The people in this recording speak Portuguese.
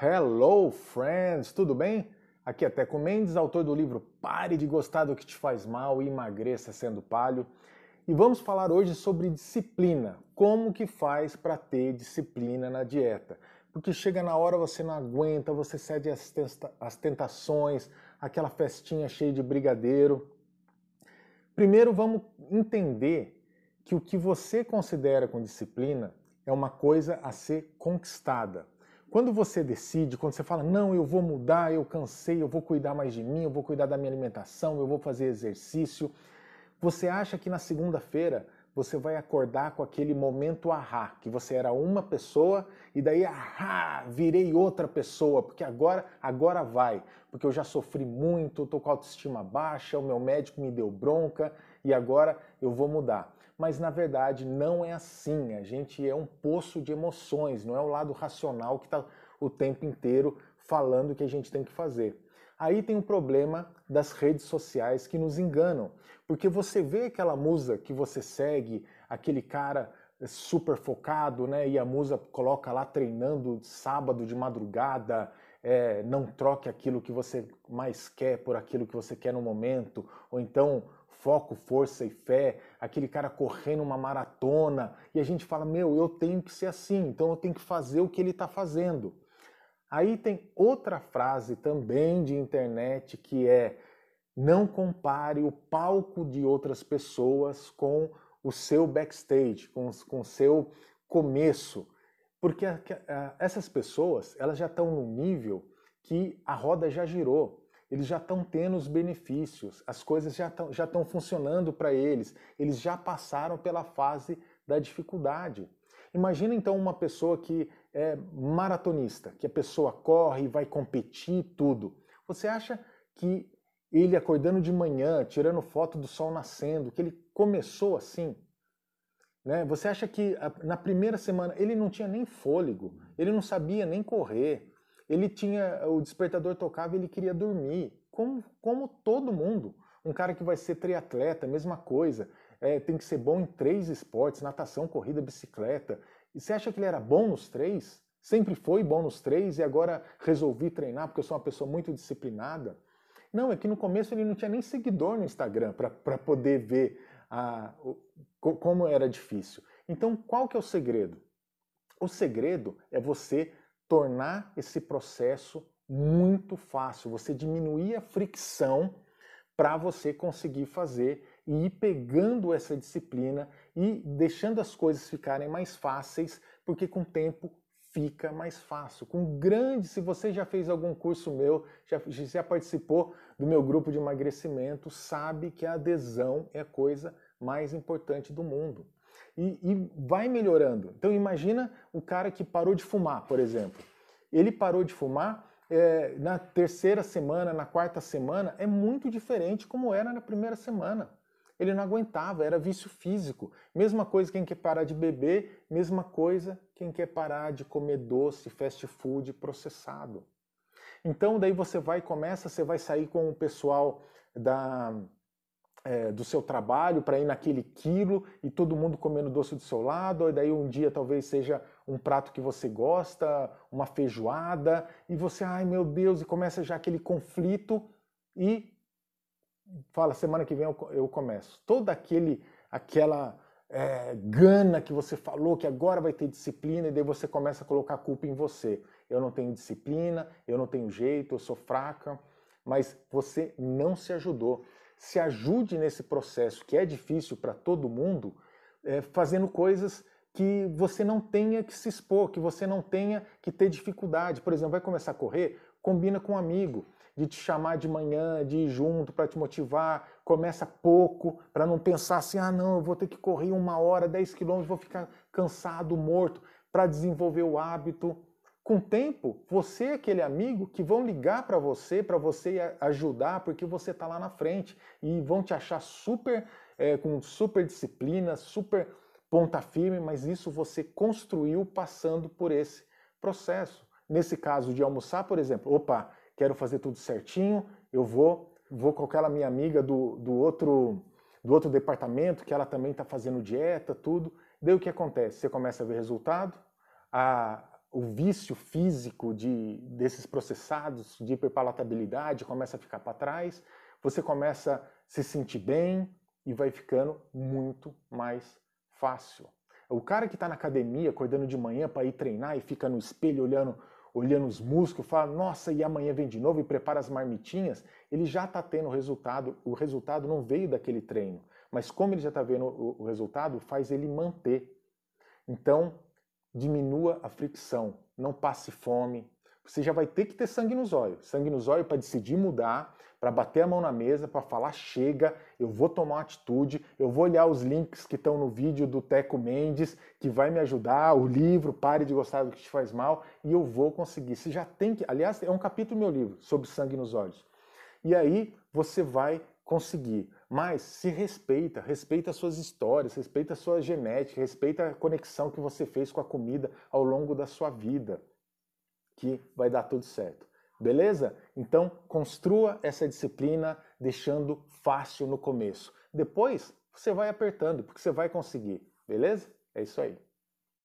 Hello, friends! Tudo bem? Aqui é Teco Mendes, autor do livro Pare de Gostar do que Te Faz Mal e Emagreça Sendo Palho. E vamos falar hoje sobre disciplina. Como que faz para ter disciplina na dieta? Porque chega na hora você não aguenta, você cede às tentações, aquela festinha cheia de brigadeiro. Primeiro vamos entender que o que você considera com disciplina é uma coisa a ser conquistada quando você decide, quando você fala, não, eu vou mudar, eu cansei, eu vou cuidar mais de mim, eu vou cuidar da minha alimentação, eu vou fazer exercício, você acha que na segunda-feira você vai acordar com aquele momento ahá, que você era uma pessoa e daí ahá, virei outra pessoa, porque agora, agora vai, porque eu já sofri muito, estou com a autoestima baixa, o meu médico me deu bronca e agora eu vou mudar mas na verdade não é assim. A gente é um poço de emoções, não é o lado racional que está o tempo inteiro falando o que a gente tem que fazer. Aí tem o problema das redes sociais que nos enganam, porque você vê aquela musa que você segue, aquele cara super focado, né? E a musa coloca lá treinando sábado de madrugada, é, não troque aquilo que você mais quer por aquilo que você quer no momento, ou então foco, força e fé, aquele cara correndo uma maratona, e a gente fala: meu, eu tenho que ser assim, então eu tenho que fazer o que ele está fazendo. Aí tem outra frase também de internet que é: não compare o palco de outras pessoas com o seu backstage, com, com o seu começo, porque essas pessoas elas já estão num nível que a roda já girou eles já estão tendo os benefícios, as coisas já estão já estão funcionando para eles, eles já passaram pela fase da dificuldade. Imagina então uma pessoa que é maratonista, que a pessoa corre, vai competir tudo. Você acha que ele acordando de manhã, tirando foto do sol nascendo, que ele começou assim? Né? Você acha que ah, na primeira semana ele não tinha nem fôlego, ele não sabia nem correr, ele tinha o despertador tocava, ele queria dormir, como, como todo mundo. Um cara que vai ser triatleta, mesma coisa. É, tem que ser bom em três esportes: natação, corrida, bicicleta. E você acha que ele era bom nos três? Sempre foi bom nos três e agora resolvi treinar porque eu sou uma pessoa muito disciplinada. Não, é que no começo ele não tinha nem seguidor no Instagram para poder ver a, como era difícil. Então, qual que é o segredo? O segredo é você tornar esse processo muito fácil, você diminuir a fricção para você conseguir fazer e ir pegando essa disciplina e deixando as coisas ficarem mais fáceis, porque com o tempo fica mais fácil. Com grande, se você já fez algum curso meu, já, já participou do meu grupo de emagrecimento, sabe que a adesão é a coisa mais importante do mundo. E, e vai melhorando. Então imagina o cara que parou de fumar, por exemplo. Ele parou de fumar é, na terceira semana, na quarta semana, é muito diferente como era na primeira semana. Ele não aguentava, era vício físico. Mesma coisa quem quer parar de beber, mesma coisa quem quer parar de comer doce, fast food processado. Então daí você vai começa, você vai sair com o pessoal da é, do seu trabalho para ir naquele quilo e todo mundo comendo doce do seu lado, e daí um dia talvez seja um prato que você gosta, uma feijoada, e você, ai meu Deus, e começa já aquele conflito e fala, semana que vem eu, começo. Toda aquele, aquela é, gana que você falou que agora vai ter disciplina, e daí você começa a colocar a culpa em você. Eu não tenho disciplina, eu não tenho jeito, eu sou fraca, mas você não se ajudou se ajude nesse processo que é difícil para todo mundo, é, fazendo coisas que você não tenha que se expor, que você não tenha que ter dificuldade. Por exemplo, vai começar a correr, combina com um amigo de te chamar de manhã, de ir junto para te motivar, começa pouco, para não pensar assim, ah não, eu vou ter que correr uma hora, 10 quilômetros, vou ficar cansado, morto, para desenvolver o hábito com o tempo, você e aquele amigo que vão ligar para você, para você ajudar, porque você está lá na frente e vão te achar super, é, com super disciplina, super ponta firme, mas isso você construiu passando por esse processo. Nesse caso de almoçar, por exemplo, opa, quero fazer tudo certinho, eu vou, vou com aquela minha amiga do, do, outro, do outro departamento, que ela também está fazendo dieta, tudo. Daí o que acontece? Você começa a ver resultado, a, o vício físico de, desses processados de hiperpalatabilidade começa a ficar para trás, você começa a se sentir bem e vai ficando muito mais fácil. O cara que está na academia acordando de manhã para ir treinar e fica no espelho olhando, olhando os músculos, fala, nossa, e amanhã vem de novo e prepara as marmitinhas, ele já está tendo resultado. O resultado não veio daquele treino, mas como ele já está vendo o, o resultado, faz ele manter. Então, diminua a fricção, não passe fome. Você já vai ter que ter sangue nos olhos. Sangue nos olhos para decidir mudar, para bater a mão na mesa, para falar chega, eu vou tomar atitude, eu vou olhar os links que estão no vídeo do Teco Mendes, que vai me ajudar, o livro Pare de gostar do que te faz mal, e eu vou conseguir. Você já tem que, aliás, é um capítulo do meu livro sobre sangue nos olhos. E aí você vai conseguir. Mas se respeita, respeita suas histórias, respeita a sua genética, respeita a conexão que você fez com a comida ao longo da sua vida, que vai dar tudo certo. Beleza? Então, construa essa disciplina deixando fácil no começo. Depois, você vai apertando, porque você vai conseguir. Beleza? É isso aí.